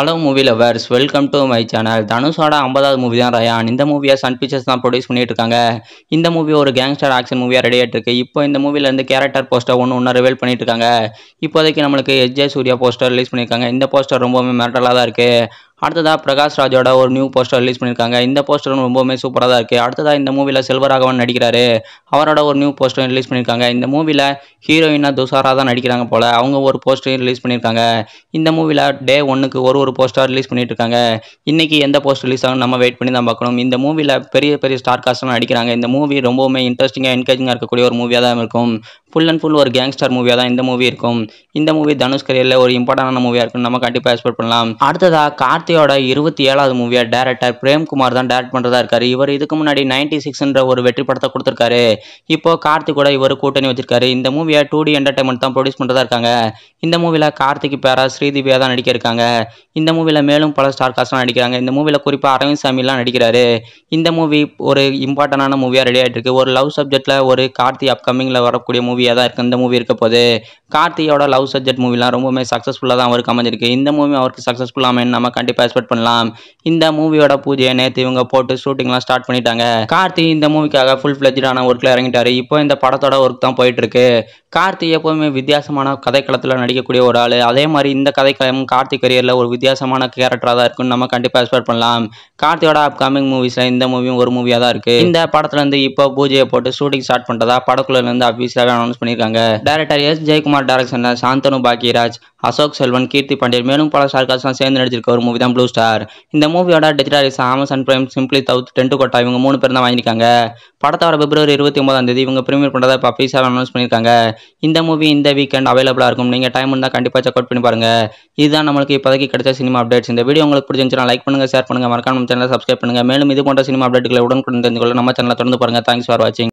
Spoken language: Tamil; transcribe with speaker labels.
Speaker 1: hello movie lovers welcome to my channel தனுஷோட ஐம்பதாவது மூவி தான் ரயான் இந்த மூவியை சன் பிக்சர்ஸ் தான் ப்ரொடியூஸ் பண்ணிட்டு இருக்காங்க இந்த மூவி ஒரு கேங்ஸ்டர் ஆக்ஷன் மூவியாக ரெடி ஆகிட்டு இருக்கு இப்போ இந்த மூவிலேருந்து கேரக்டர் போஸ்டர் ஒன்று ஒன்று ரிவீல் பண்ணிட்டு இருக்காங்க இப்போதைக்கு நம்மளுக்கு எஜ்ஜே சூர்யா போஸ்டர் ரிலீஸ் பண்ணியிருக்காங்க இந்த போஸ்டர் ரொம்பவுமே மெட்டலாக தான் இருக்குது அடுத்ததாக பிரகாஷ் ராஜோட ஒரு நியூ போஸ்டர் ரிலீஸ் பண்ணியிருக்காங்க இந்த போஸ்டரும் ரொம்பவுமே சூப்பராக தான் இருக்குது அடுத்ததாக இந்த மூவியில் செல்வராகவன் நடிக்கிறாரு அவரோட ஒரு நியூ போஸ்டரும் ரிலீஸ் பண்ணியிருக்காங்க இந்த மூவியில் ஹீரோயினாக துஷாரா தான் நடிக்கிறாங்க போல் அவங்க ஒரு போஸ்டரையும் ரிலீஸ் பண்ணியிருக்காங்க இந்த மூவியில் டே ஒன்றுக்கு ஒரு ஒரு போஸ்டர் ரிலீஸ் பண்ணிட்டுருக்காங்க இருக்காங்க இன்றைக்கி எந்த போஸ்டர் ரிலீஸ் ஆகும் நம்ம வெயிட் பண்ணி தான் பார்க்கணும் இந்த மூவியில் பெரிய பெரிய ஸ்டார் காஸ்ட்லாம் நடிக்கிறாங்க இந்த மூவி ரொம்பவுமே இன்ட்ரெஸ்டிங்காக என்கேஜிங்காக இருக்கக்கூடிய ஒரு மூவியாக தான் இருக்கும் ஃபுல் அண்ட் ஃபுல் ஒரு கேங்ஸ்டர் மூவியாக தான் இந்த மூவி இருக்கும் இந்த மூவி தனுஷ் கரியரில் ஒரு இம்பார்ட்டண்டான மூவியாக இருக்கும் நம்ம கண்டிப்பாக எக்ஸ்பெக்ட் பண்ணலாம் அடுத்ததாக கார்த்தியோட இருபத்தி ஏழாவது மூவியாக டேரக்டர் பிரேம்குமார் தான் டேரக்ட் பண்ணுறதா இருக்காரு இவர் இதுக்கு முன்னாடி நைன்டி சிக்ஸ்ன்ற ஒரு வெற்றி படத்தை கொடுத்துருக்காரு இப்போ கார்த்திக் கூட இவர் கூட்டணி வச்சிருக்காரு இந்த மூவியை டூ டி என்டர்டைன்மெண்ட் தான் ப்ரொடியூஸ் பண்ணுறதா இருக்காங்க இந்த மூவியில் கார்த்திக் பேரா ஸ்ரீதிவியா தான் நடிக்க இருக்காங்க இந்த மூவியில் மேலும் பல ஸ்டார் காஸ்ட்லாம் நடிக்கிறாங்க இந்த மூவியில் குறிப்பாக அரவிந்த் சாமிலாம் நடிக்கிறாரு இந்த மூவி ஒரு இம்பார்ட்டண்டான மூவியாக ரெடி ஆகிட்டு இருக்கு ஒரு லவ் சப்ஜெக்டில் ஒரு கார்த்தி அப்கமிங்கில் வரக்கூடிய மூவி மூவியாக தான் இருக்குது இந்த மூவி இருக்க போது கார்த்தியோட லவ் சப்ஜெக்ட் மூவிலாம் ரொம்பவுமே சக்ஸஸ்ஃபுல்லாக தான் அவருக்கு அமைஞ்சிருக்கு இந்த மூவி அவருக்கு சக்ஸஸ்ஃபுல்லாக அமைன்னு நம்ம கண்டிப்பாக எக்ஸ்பெக்ட் பண்ணலாம் இந்த மூவியோட பூஜையை நேற்று இவங்க போட்டு ஷூட்டிங்லாம் ஸ்டார்ட் பண்ணிட்டாங்க கார்த்தி இந்த மூவிக்காக ஃபுல் ஃபிளஜான ஒர்க்கில் இறங்கிட்டாரு இப்போ இந்த படத்தோட ஒர்க் தான் போயிட்டு இருக்கு கார்த்தி எப்போதுமே வித்தியாசமான கதைக்களத்தில் நடிக்கக்கூடிய ஒரு ஆள் அதே மாதிரி இந்த கதைக்களம் கார்த்தி கரியரில் ஒரு வித்தியாசமான கேரக்டராக தான் இருக்குன்னு நம்ம கண்டிப்பாக எக்ஸ்பெக்ட் பண்ணலாம் கார்த்தியோட அப்கமிங் மூவிஸில் இந்த மூவியும் ஒரு மூவியாக தான் இருக்குது இந்த படத்துலேருந்து இப்போ பூஜையை போட்டு ஷூட்டிங் ஸ்டார்ட் பண்ணுறதா படக்குள்ளேருந்து அஃபீஷியலாகவே அனௌன்ஸ் பண்ணியிருக்காங்க டேரக்டர் எஸ் ஜெயக்குமார் டேரக்ஷனில் சாந்தனு பாக்கியராஜ் அசோக் செல்வன் கீர்த்தி பாண்டியர் மேலும் பல ஸ்டார்காஸ்லாம் சேர்ந்து நடிச்சிருக்க ஒரு மூவி தான் ப்ளூ ஸ்டார் இந்த மூவியோட digital Amazon Prime simply south Tentkotta இவங்க மூணு பேர் தான் வாங்கியிருக்காங்க படத்தை வர பிப்ரவரி இருபத்தி ஒன்பதாம் தேதி இவங்க பிரீமியர் பண்ணுறதா இப்போ அஃபீஷியல் அனௌன்ஸ் பண்ணியிருக்காங்க இந்த மூவி இந்த வீக்கெண்ட் அவைலபிளாக இருக்கும் நீங்கள் டைம் இருந்தால் கண்டிப்பாக செக் அவுட் பண்ணி பாருங்க இதுதான் நம்மளுக்கு இப்போதைக்கு கிடைச்ச சினிமா அப்டேட்ஸ் இந்த வீடியோ உங்களுக்கு பிடிச்சிருந்தா லைக் பண்ணுங்கள் ஷேர் பண்ணுங்கள் மறக்காம நம்ம சேனலை சப்ஸ்கிரைப் பண்ணுங்கள் மேலும் இது போன்ற சினிமா அப்டேட்டுகளை உடனுக்குடன் தெரிஞ்சுக்கொள்ள நம்ம சேனலை தொடர்ந்து பாருங்கள் தேங்க்ஸ் ஃபார் வாட்சிங்